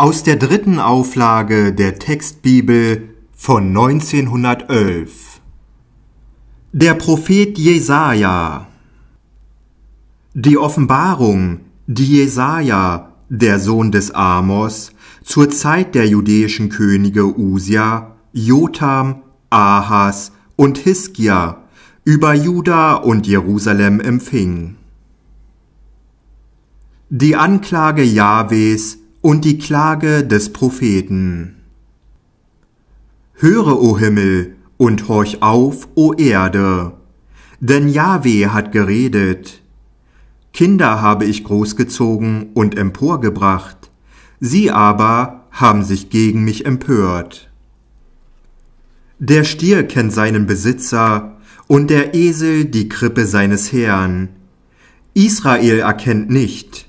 aus der dritten Auflage der Textbibel von 1911. Der Prophet Jesaja. Die Offenbarung, die Jesaja, der Sohn des Amos, zur Zeit der jüdischen Könige Usia, Jotam, Ahas und Hiskia über Juda und Jerusalem empfing. Die Anklage Jahwes und die Klage des Propheten. Höre, o Himmel, und horch auf, o Erde, denn Jahweh hat geredet. Kinder habe ich großgezogen und emporgebracht, sie aber haben sich gegen mich empört. Der Stier kennt seinen Besitzer und der Esel die Krippe seines Herrn. Israel erkennt nicht,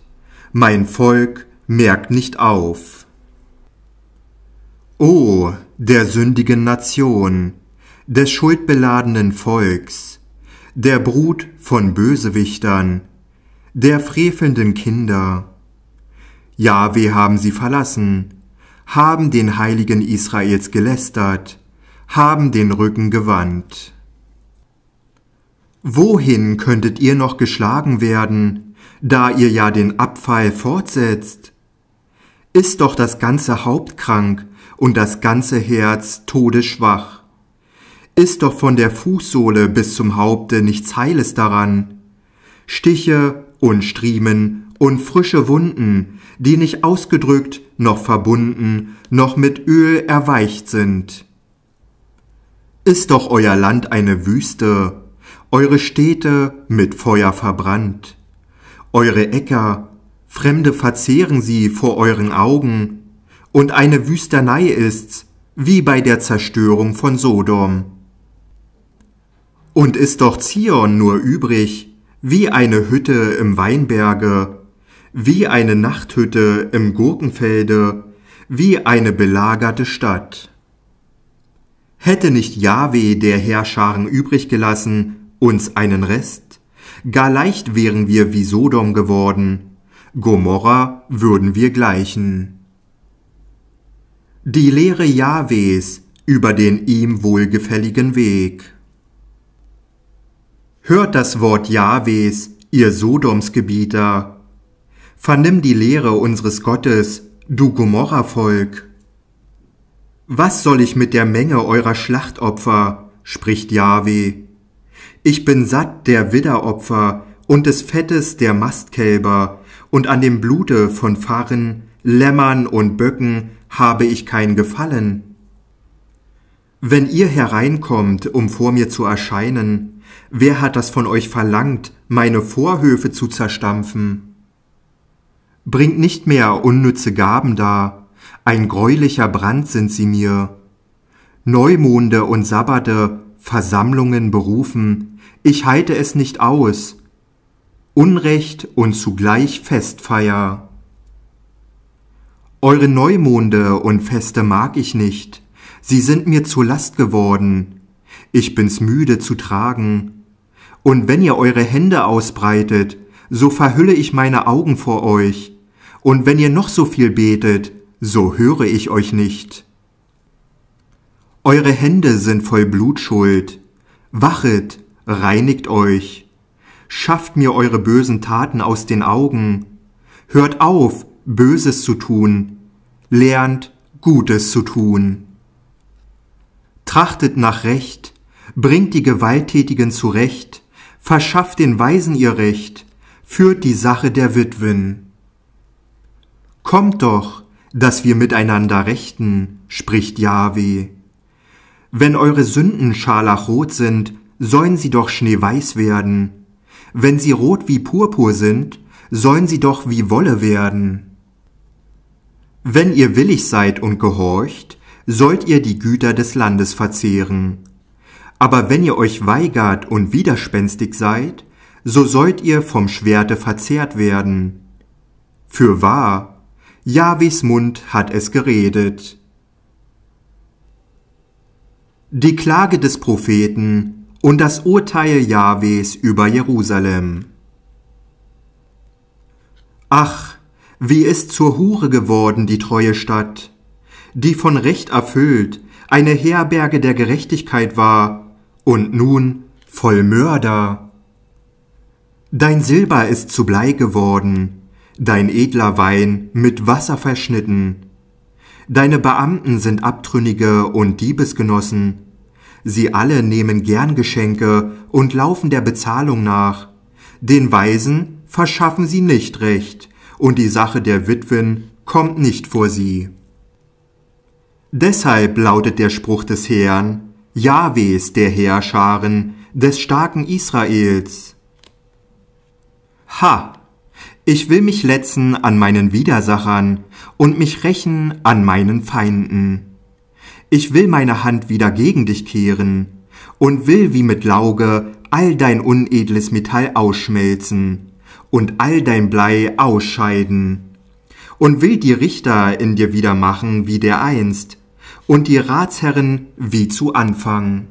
mein Volk merkt nicht auf. O der sündigen Nation, des schuldbeladenen Volks, der Brut von Bösewichtern, der frevelnden Kinder. Jahwe haben sie verlassen, haben den Heiligen Israels gelästert, haben den Rücken gewandt. Wohin könntet ihr noch geschlagen werden, da ihr ja den Abfall fortsetzt? ist doch das ganze Haupt krank und das ganze Herz todesschwach. Ist doch von der Fußsohle bis zum Haupte nichts Heiles daran. Stiche und Striemen und frische Wunden, die nicht ausgedrückt, noch verbunden, noch mit Öl erweicht sind. Ist doch euer Land eine Wüste, eure Städte mit Feuer verbrannt, eure Äcker Fremde verzehren sie vor euren Augen, und eine Wüstenei ist's, wie bei der Zerstörung von Sodom. Und ist doch Zion nur übrig, wie eine Hütte im Weinberge, wie eine Nachthütte im Gurkenfelde, wie eine belagerte Stadt. Hätte nicht Jahwe der Herrscharen übrig gelassen, uns einen Rest, gar leicht wären wir wie Sodom geworden, Gomorra würden wir gleichen. Die Lehre Jahwes über den ihm wohlgefälligen Weg. Hört das Wort Jahwes, ihr Sodomsgebieter. Vernimm die Lehre unseres Gottes, du Gomorra-Volk. Was soll ich mit der Menge eurer Schlachtopfer? spricht Jahwe. Ich bin satt der Widderopfer und des Fettes der Mastkälber, und an dem Blute von Farren, Lämmern und Böcken habe ich kein Gefallen. Wenn ihr hereinkommt, um vor mir zu erscheinen, wer hat das von euch verlangt, meine Vorhöfe zu zerstampfen? Bringt nicht mehr unnütze Gaben dar, ein greulicher Brand sind sie mir. Neumonde und Sabbate, Versammlungen berufen, ich halte es nicht aus, Unrecht und zugleich Festfeier. Eure Neumonde und Feste mag ich nicht, sie sind mir zur Last geworden, ich bin's müde zu tragen. Und wenn ihr eure Hände ausbreitet, so verhülle ich meine Augen vor euch, und wenn ihr noch so viel betet, so höre ich euch nicht. Eure Hände sind voll Blutschuld, wachet, reinigt euch. Schafft mir eure bösen Taten aus den Augen. Hört auf, Böses zu tun. Lernt, Gutes zu tun. Trachtet nach Recht, bringt die Gewalttätigen zurecht, verschafft den Weisen ihr Recht, führt die Sache der Witwen. Kommt doch, dass wir miteinander rechten, spricht Yahweh. Wenn eure Sünden scharlachrot sind, sollen sie doch schneeweiß werden wenn sie rot wie Purpur sind, sollen sie doch wie Wolle werden. Wenn ihr willig seid und gehorcht, sollt ihr die Güter des Landes verzehren. Aber wenn ihr euch weigert und widerspenstig seid, so sollt ihr vom Schwerte verzehrt werden. Für wahr, Jahwes Mund hat es geredet. Die Klage des Propheten und das Urteil Jahwes über Jerusalem. Ach, wie ist zur Hure geworden die treue Stadt, die von Recht erfüllt eine Herberge der Gerechtigkeit war und nun voll Mörder. Dein Silber ist zu Blei geworden, dein edler Wein mit Wasser verschnitten. Deine Beamten sind Abtrünnige und Diebesgenossen Sie alle nehmen gern Geschenke und laufen der Bezahlung nach. Den Weisen verschaffen sie nicht recht, und die Sache der Witwen kommt nicht vor sie. Deshalb lautet der Spruch des Herrn, Jahwes der Heerscharen, des starken Israels. Ha! Ich will mich letzen an meinen Widersachern und mich rächen an meinen Feinden ich will meine Hand wieder gegen dich kehren und will wie mit Lauge all dein unedles Metall ausschmelzen und all dein Blei ausscheiden und will die Richter in dir wieder machen wie der einst und die Ratsherren wie zu Anfang.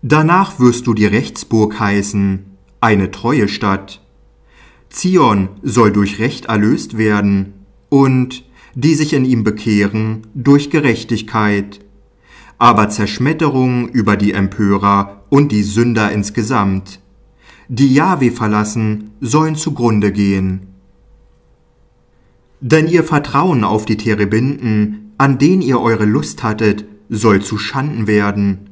Danach wirst du die Rechtsburg heißen, eine treue Stadt. Zion soll durch Recht erlöst werden und die sich in ihm bekehren, durch Gerechtigkeit, aber Zerschmetterung über die Empörer und die Sünder insgesamt. Die Jahwe verlassen, sollen zugrunde gehen. Denn ihr Vertrauen auf die Terebinden, an denen ihr eure Lust hattet, soll zu Schanden werden.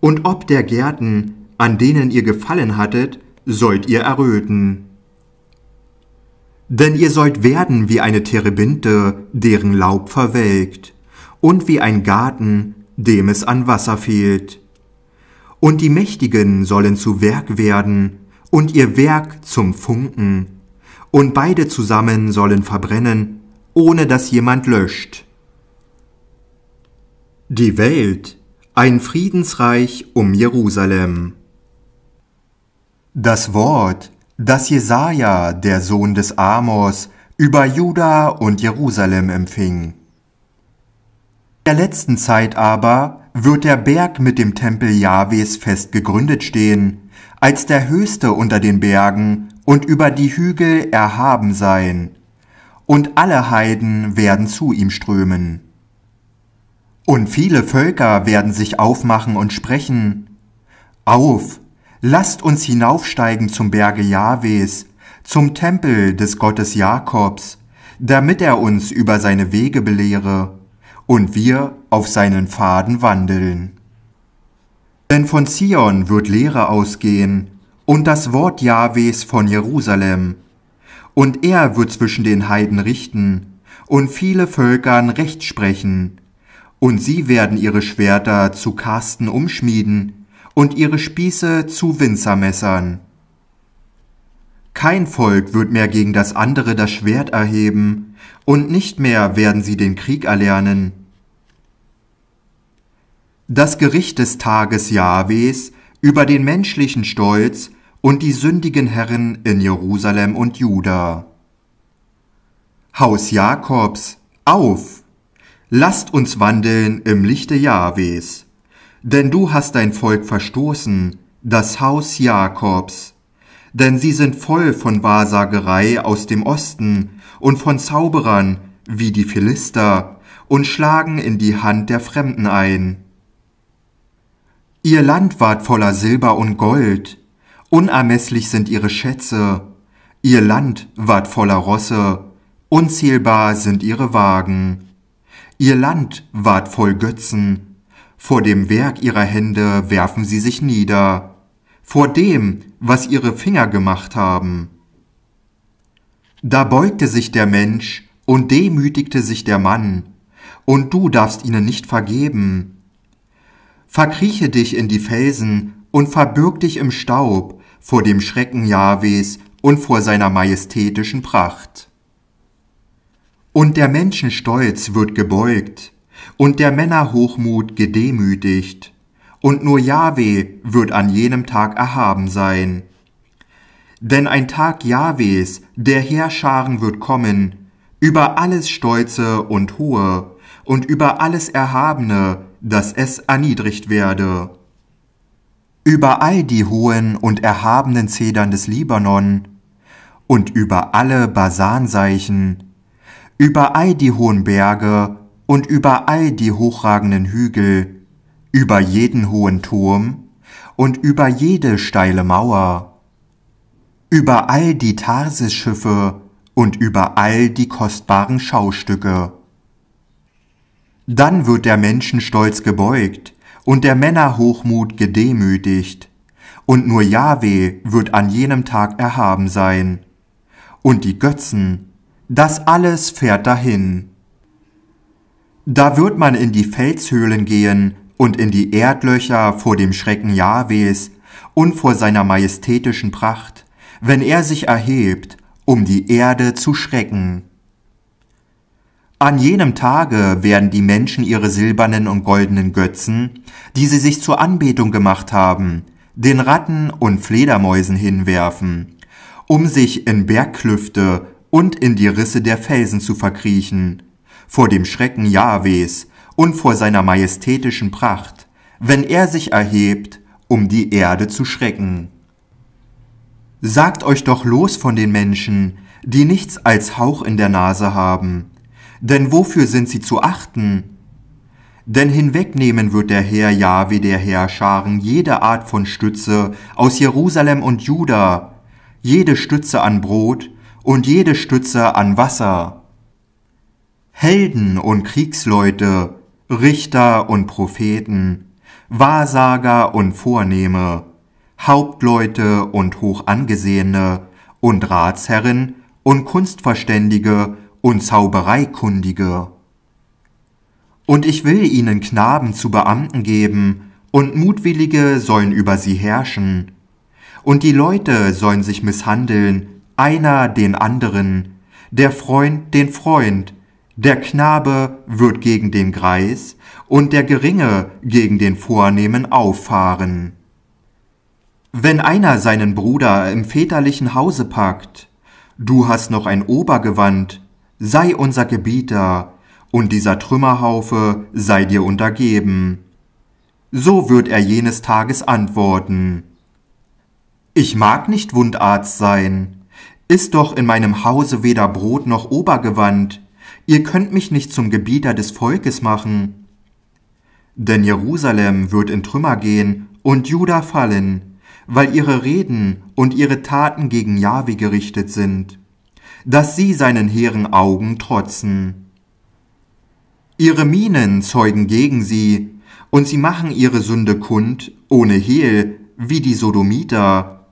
Und ob der Gärten, an denen ihr gefallen hattet, sollt ihr erröten. Denn ihr sollt werden wie eine Terebinte, deren Laub verwelkt, und wie ein Garten, dem es an Wasser fehlt. Und die Mächtigen sollen zu Werk werden, und ihr Werk zum Funken, und beide zusammen sollen verbrennen, ohne dass jemand löscht. Die Welt, ein Friedensreich um Jerusalem. Das Wort, dass Jesaja, der Sohn des Amos, über Juda und Jerusalem empfing. In der letzten Zeit aber wird der Berg mit dem Tempel Jahwes fest gegründet stehen, als der höchste unter den Bergen und über die Hügel erhaben sein, und alle Heiden werden zu ihm strömen. Und viele Völker werden sich aufmachen und sprechen, Auf, Lasst uns hinaufsteigen zum Berge Jahwes, zum Tempel des Gottes Jakobs, damit er uns über seine Wege belehre und wir auf seinen Pfaden wandeln. Denn von Zion wird Lehre ausgehen und das Wort Jahwes von Jerusalem. Und er wird zwischen den Heiden richten und viele Völkern Recht sprechen. Und sie werden ihre Schwerter zu Karsten umschmieden und ihre Spieße zu Winzermessern. Kein Volk wird mehr gegen das andere das Schwert erheben, und nicht mehr werden sie den Krieg erlernen. Das Gericht des Tages Jahwes über den menschlichen Stolz und die sündigen Herren in Jerusalem und Juda. Haus Jakobs, auf! Lasst uns wandeln im Lichte Jahwes. Denn du hast dein Volk verstoßen, das Haus Jakobs. Denn sie sind voll von Wahrsagerei aus dem Osten und von Zauberern wie die Philister und schlagen in die Hand der Fremden ein. Ihr Land ward voller Silber und Gold, unermesslich sind ihre Schätze, ihr Land ward voller Rosse, unzählbar sind ihre Wagen, ihr Land ward voll Götzen, vor dem Werk ihrer Hände werfen sie sich nieder, vor dem, was ihre Finger gemacht haben. Da beugte sich der Mensch und demütigte sich der Mann, und du darfst ihnen nicht vergeben. Verkrieche dich in die Felsen und verbürg dich im Staub vor dem Schrecken Jahwes und vor seiner majestätischen Pracht. Und der Menschenstolz wird gebeugt, und der Männer Hochmut gedemütigt, und nur Jahwe wird an jenem Tag erhaben sein. Denn ein Tag Jahwes, der Heerscharen wird kommen, über alles Stolze und Hohe und über alles Erhabene, dass es erniedrigt werde. Über all die hohen und erhabenen Zedern des Libanon und über alle Basanseichen, über all die hohen Berge und über all die hochragenden Hügel, über jeden hohen Turm und über jede steile Mauer, über all die Tarsisschiffe und über all die kostbaren Schaustücke. Dann wird der Menschenstolz gebeugt und der Männerhochmut gedemütigt, und nur Jahwe wird an jenem Tag erhaben sein. Und die Götzen, das alles fährt dahin. Da wird man in die Felshöhlen gehen und in die Erdlöcher vor dem Schrecken Jahwes und vor seiner majestätischen Pracht, wenn er sich erhebt, um die Erde zu schrecken. An jenem Tage werden die Menschen ihre silbernen und goldenen Götzen, die sie sich zur Anbetung gemacht haben, den Ratten und Fledermäusen hinwerfen, um sich in Bergklüfte und in die Risse der Felsen zu verkriechen, vor dem Schrecken Jahwes und vor seiner majestätischen Pracht, wenn er sich erhebt, um die Erde zu schrecken. Sagt euch doch los von den Menschen, die nichts als Hauch in der Nase haben, denn wofür sind sie zu achten? Denn hinwegnehmen wird der Herr Jahwe der Herrscharen jede Art von Stütze aus Jerusalem und Juda, jede Stütze an Brot und jede Stütze an Wasser. Helden und Kriegsleute, Richter und Propheten, Wahrsager und Vornehme, Hauptleute und Hochangesehene und Ratsherren und Kunstverständige und Zaubereikundige. Und ich will ihnen Knaben zu Beamten geben, und Mutwillige sollen über sie herrschen. Und die Leute sollen sich misshandeln, einer den anderen, der Freund den Freund, der Knabe wird gegen den Greis und der Geringe gegen den Vornehmen auffahren. Wenn einer seinen Bruder im väterlichen Hause packt, du hast noch ein Obergewand, sei unser Gebieter, und dieser Trümmerhaufe sei dir untergeben. So wird er jenes Tages antworten. Ich mag nicht Wundarzt sein, ist doch in meinem Hause weder Brot noch Obergewand, Ihr könnt mich nicht zum Gebieter des Volkes machen. Denn Jerusalem wird in Trümmer gehen und Juda fallen, weil ihre Reden und ihre Taten gegen Jahwe gerichtet sind, dass sie seinen hehren Augen trotzen. Ihre Minen zeugen gegen sie, und sie machen ihre Sünde kund, ohne Hehl, wie die Sodomiter.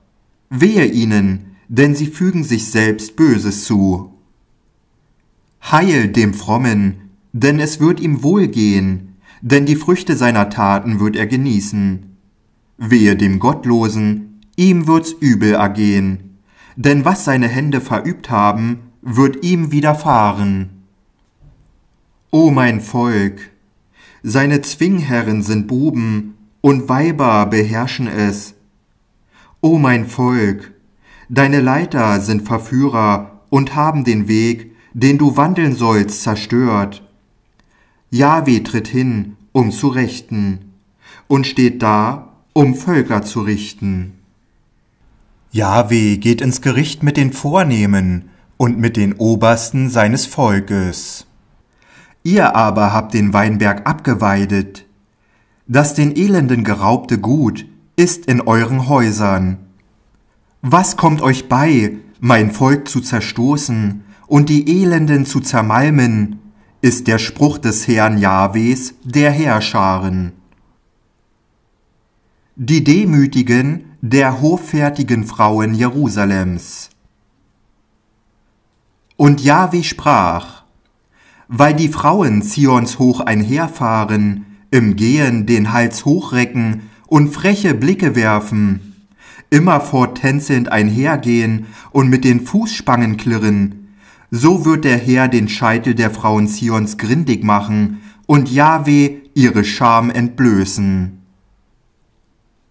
Wehe ihnen, denn sie fügen sich selbst Böses zu. Heil dem Frommen, denn es wird ihm wohlgehen, denn die Früchte seiner Taten wird er genießen. Wehe dem Gottlosen, ihm wird's übel ergehen, denn was seine Hände verübt haben, wird ihm widerfahren. O mein Volk, seine Zwingherren sind Buben, und Weiber beherrschen es. O mein Volk, deine Leiter sind Verführer und haben den Weg, den du wandeln sollst, zerstört. Jahwe tritt hin, um zu rechten, und steht da, um Völker zu richten. Jahwe geht ins Gericht mit den Vornehmen und mit den Obersten seines Volkes. Ihr aber habt den Weinberg abgeweidet. Das den Elenden geraubte Gut ist in euren Häusern. Was kommt euch bei, mein Volk zu zerstoßen, und die Elenden zu zermalmen, ist der Spruch des Herrn Jahwes der Herrscharen. Die Demütigen der hoffärtigen Frauen Jerusalems. Und Jahwe sprach, weil die Frauen Zions hoch einherfahren, im Gehen den Hals hochrecken und freche Blicke werfen, immerfort tänzelnd einhergehen und mit den Fußspangen klirren, so wird der Herr den Scheitel der Frauen Zions grindig machen und Yahweh ihre Scham entblößen.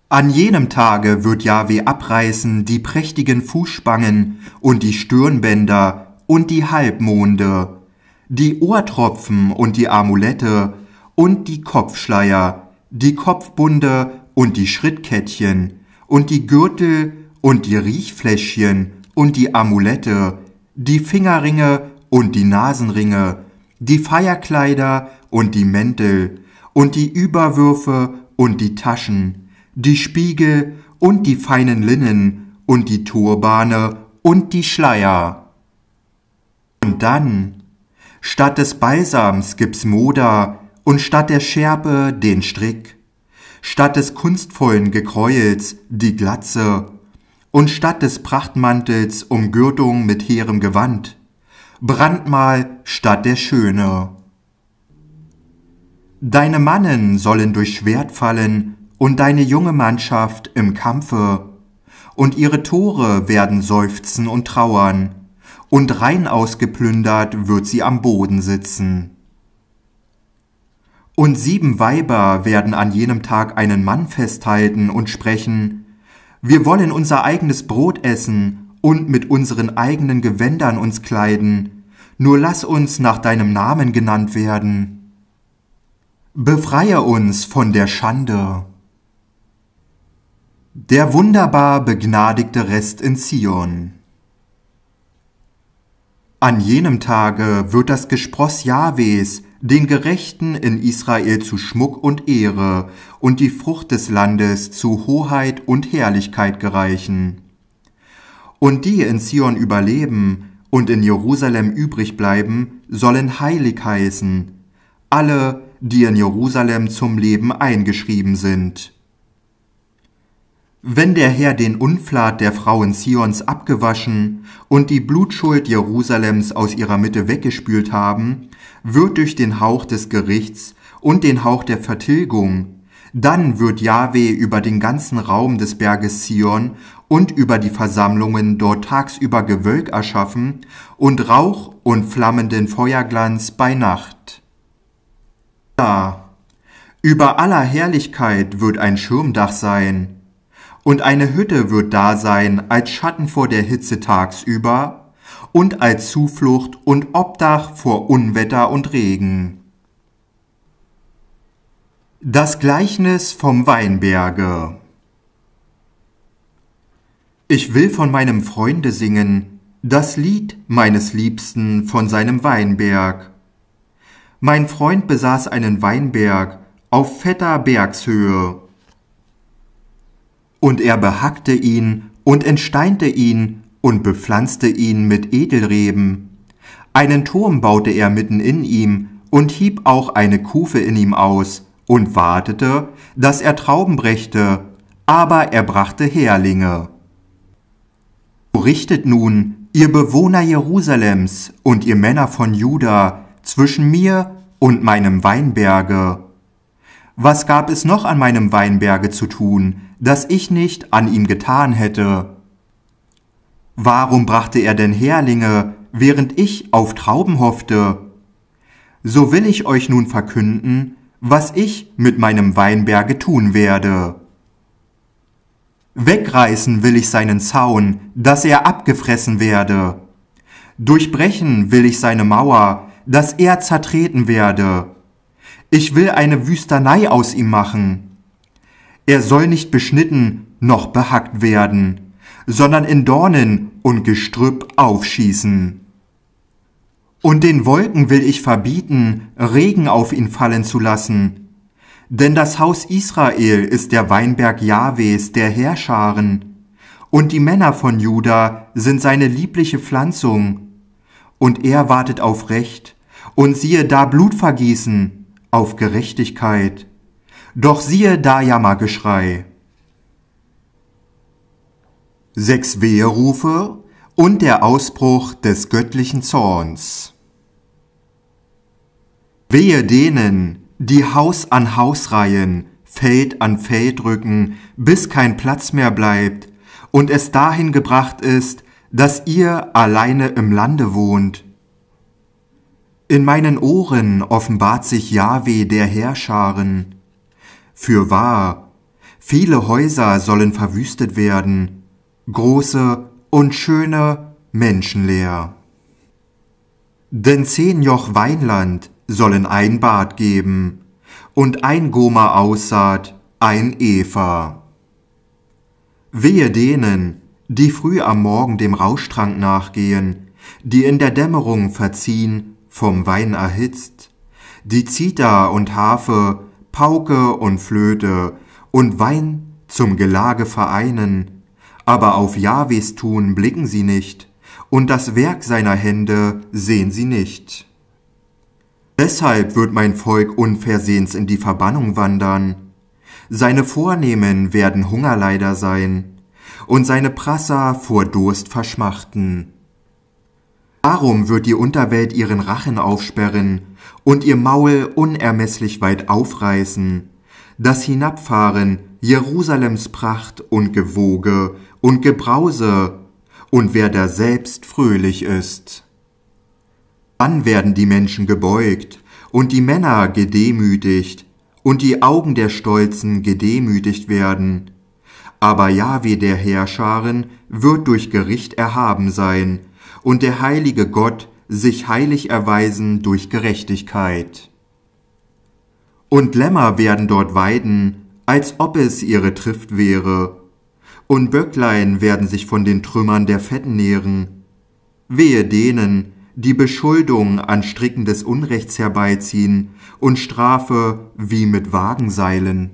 An jenem Tage wird Yahweh abreißen die prächtigen Fußspangen und die Stirnbänder und die Halbmonde, die Ohrtropfen und die Amulette und die Kopfschleier, die Kopfbunde und die Schrittkettchen und die Gürtel und die Riechfläschchen und die Amulette, die Fingerringe und die Nasenringe, die Feierkleider und die Mäntel, und die Überwürfe und die Taschen, die Spiegel und die feinen Linnen und die Turbane und die Schleier. Und dann, statt des Balsams gibt's Moder und statt der Schärpe den Strick, statt des kunstvollen Gekräuels die Glatze und statt des Prachtmantels Umgürtung mit hehrem Gewand, Brandmal statt der Schöne. Deine Mannen sollen durch Schwert fallen und deine junge Mannschaft im Kampfe, und ihre Tore werden seufzen und trauern, und rein ausgeplündert wird sie am Boden sitzen. Und sieben Weiber werden an jenem Tag einen Mann festhalten und sprechen, wir wollen unser eigenes Brot essen und mit unseren eigenen Gewändern uns kleiden, nur lass uns nach deinem Namen genannt werden. Befreie uns von der Schande. Der wunderbar begnadigte Rest in Zion. An jenem Tage wird das Gespross Jahwes den Gerechten in Israel zu Schmuck und Ehre und die Frucht des Landes zu Hoheit und Herrlichkeit gereichen. Und die in Zion überleben und in Jerusalem übrig bleiben, sollen heilig heißen, alle, die in Jerusalem zum Leben eingeschrieben sind. Wenn der Herr den Unflat der Frauen Zions abgewaschen und die Blutschuld Jerusalems aus ihrer Mitte weggespült haben, wird durch den Hauch des Gerichts und den Hauch der Vertilgung. Dann wird Jahwe über den ganzen Raum des Berges Zion und über die Versammlungen dort tagsüber Gewölk erschaffen und Rauch und flammenden Feuerglanz bei Nacht. Da. Über aller Herrlichkeit wird ein Schirmdach sein, und eine Hütte wird da sein als Schatten vor der Hitze tagsüber und als Zuflucht und Obdach vor Unwetter und Regen. Das Gleichnis vom Weinberge Ich will von meinem Freunde singen, das Lied meines Liebsten von seinem Weinberg. Mein Freund besaß einen Weinberg auf fetter Bergshöhe. Und er behackte ihn und entsteinte ihn und bepflanzte ihn mit Edelreben. Einen Turm baute er mitten in ihm und hieb auch eine Kufe in ihm aus und wartete, dass er Trauben brächte, aber er brachte Herlinge. Richtet nun, ihr Bewohner Jerusalems und ihr Männer von Juda, zwischen mir und meinem Weinberge. Was gab es noch an meinem Weinberge zu tun, das ich nicht an ihm getan hätte? Warum brachte er denn Herlinge, während ich auf Trauben hoffte? So will ich euch nun verkünden, was ich mit meinem Weinberge tun werde. Wegreißen will ich seinen Zaun, dass er abgefressen werde. Durchbrechen will ich seine Mauer, dass er zertreten werde. Ich will eine Wüstenei aus ihm machen. Er soll nicht beschnitten noch behackt werden sondern in Dornen und Gestrüpp aufschießen. Und den Wolken will ich verbieten, Regen auf ihn fallen zu lassen. Denn das Haus Israel ist der Weinberg Jahwes, der Herrscharen. Und die Männer von Juda sind seine liebliche Pflanzung. Und er wartet auf Recht, und siehe da Blutvergießen, auf Gerechtigkeit. Doch siehe da Jammergeschrei sechs Weherufe und der Ausbruch des göttlichen Zorns. Wehe denen, die Haus an Haus reihen, Feld an Feld rücken, bis kein Platz mehr bleibt und es dahin gebracht ist, dass ihr alleine im Lande wohnt. In meinen Ohren offenbart sich Jahwe der Herrscharen. Für wahr, viele Häuser sollen verwüstet werden, große und schöne Menschenleer. Denn zehn Joch Weinland sollen ein Bad geben und ein Goma Aussaat ein Eva. Wehe denen, die früh am Morgen dem Rauschtrank nachgehen, die in der Dämmerung verziehen, vom Wein erhitzt, die Zither und Harfe, Pauke und Flöte und Wein zum Gelage vereinen, aber auf Jahwes Tun blicken sie nicht, und das Werk seiner Hände sehen sie nicht. Deshalb wird mein Volk unversehens in die Verbannung wandern. Seine Vornehmen werden Hungerleider sein, und seine Prasser vor Durst verschmachten. Darum wird die Unterwelt ihren Rachen aufsperren und ihr Maul unermesslich weit aufreißen, das Hinabfahren Jerusalems Pracht und Gewoge und Gebrause, und wer da selbst fröhlich ist. Dann werden die Menschen gebeugt, und die Männer gedemütigt, und die Augen der Stolzen gedemütigt werden. Aber Jahwe der Herrscharen wird durch Gericht erhaben sein, und der heilige Gott sich heilig erweisen durch Gerechtigkeit. Und Lämmer werden dort weiden, als ob es ihre Trift wäre, und Böcklein werden sich von den Trümmern der Fetten nähren. Wehe denen, die Beschuldung an Stricken des Unrechts herbeiziehen und Strafe wie mit Wagenseilen.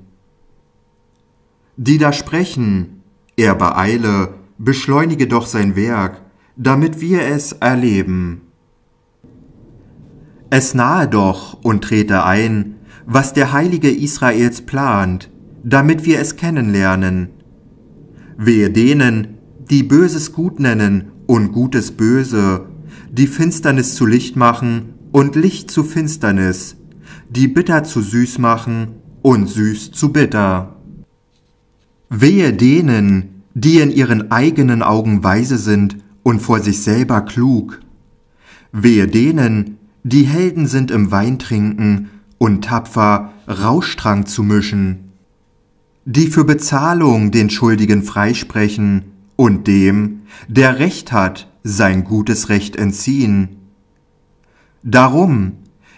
Die da sprechen, er beeile, beschleunige doch sein Werk, damit wir es erleben. Es nahe doch und trete ein, was der Heilige Israels plant, damit wir es kennenlernen Wehe denen, die Böses gut nennen und Gutes böse, die Finsternis zu Licht machen und Licht zu Finsternis, die bitter zu süß machen und süß zu bitter. Wehe denen, die in ihren eigenen Augen weise sind und vor sich selber klug. Wehe denen, die Helden sind im Weintrinken und tapfer, Rauschtrank zu mischen die für Bezahlung den Schuldigen freisprechen und dem, der Recht hat, sein gutes Recht entziehen. Darum,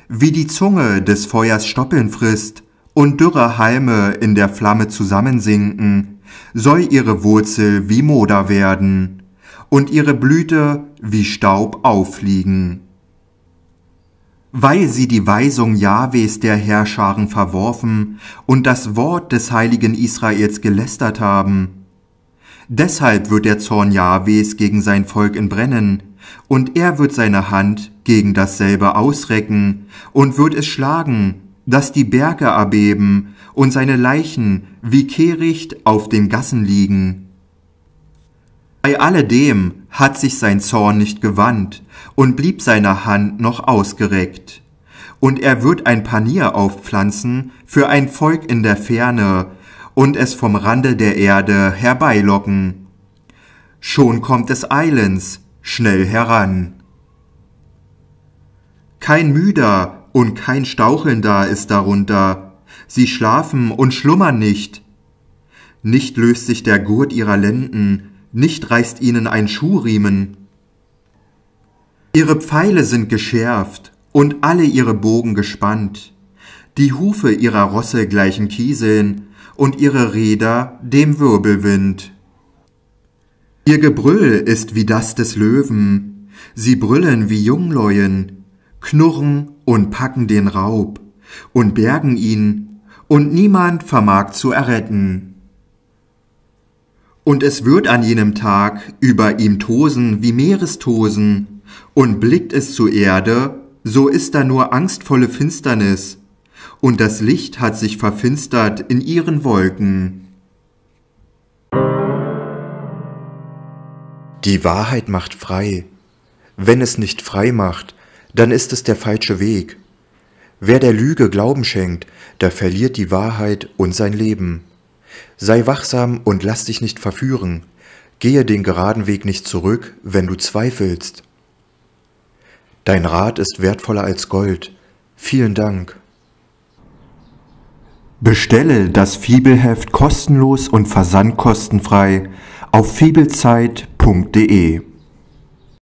wie die Zunge des Feuers Stoppeln frisst und dürre Halme in der Flamme zusammensinken, soll ihre Wurzel wie Moder werden und ihre Blüte wie Staub auffliegen weil sie die Weisung Jahwes der Herrscharen verworfen und das Wort des heiligen Israels gelästert haben. Deshalb wird der Zorn Jahwes gegen sein Volk entbrennen, und er wird seine Hand gegen dasselbe ausrecken und wird es schlagen, dass die Berge erbeben und seine Leichen wie Kehricht auf den Gassen liegen. Bei alledem hat sich sein Zorn nicht gewandt und blieb seiner Hand noch ausgereckt. Und er wird ein Panier aufpflanzen für ein Volk in der Ferne und es vom Rande der Erde herbeilocken. Schon kommt es eilends schnell heran. Kein müder und kein stauchelnder ist darunter. Sie schlafen und schlummern nicht. Nicht löst sich der Gurt ihrer Lenden, nicht reißt ihnen ein Schuhriemen. Ihre Pfeile sind geschärft und alle ihre Bogen gespannt, die Hufe ihrer Rosse gleichen Kieseln und ihre Räder dem Wirbelwind. Ihr Gebrüll ist wie das des Löwen, sie brüllen wie Jungleuen, knurren und packen den Raub und bergen ihn, und niemand vermag zu erretten. Und es wird an jenem Tag über ihm tosen wie Meerestosen, und blickt es zur Erde, so ist da nur angstvolle Finsternis, und das Licht hat sich verfinstert in ihren Wolken. Die Wahrheit macht frei. Wenn es nicht frei macht, dann ist es der falsche Weg. Wer der Lüge Glauben schenkt, der verliert die Wahrheit und sein Leben. Sei wachsam und lass dich nicht verführen. Gehe den geraden Weg nicht zurück, wenn du zweifelst. Dein Rat ist wertvoller als Gold. Vielen Dank. Bestelle das Fibelheft kostenlos und versandkostenfrei auf fibelzeit.de.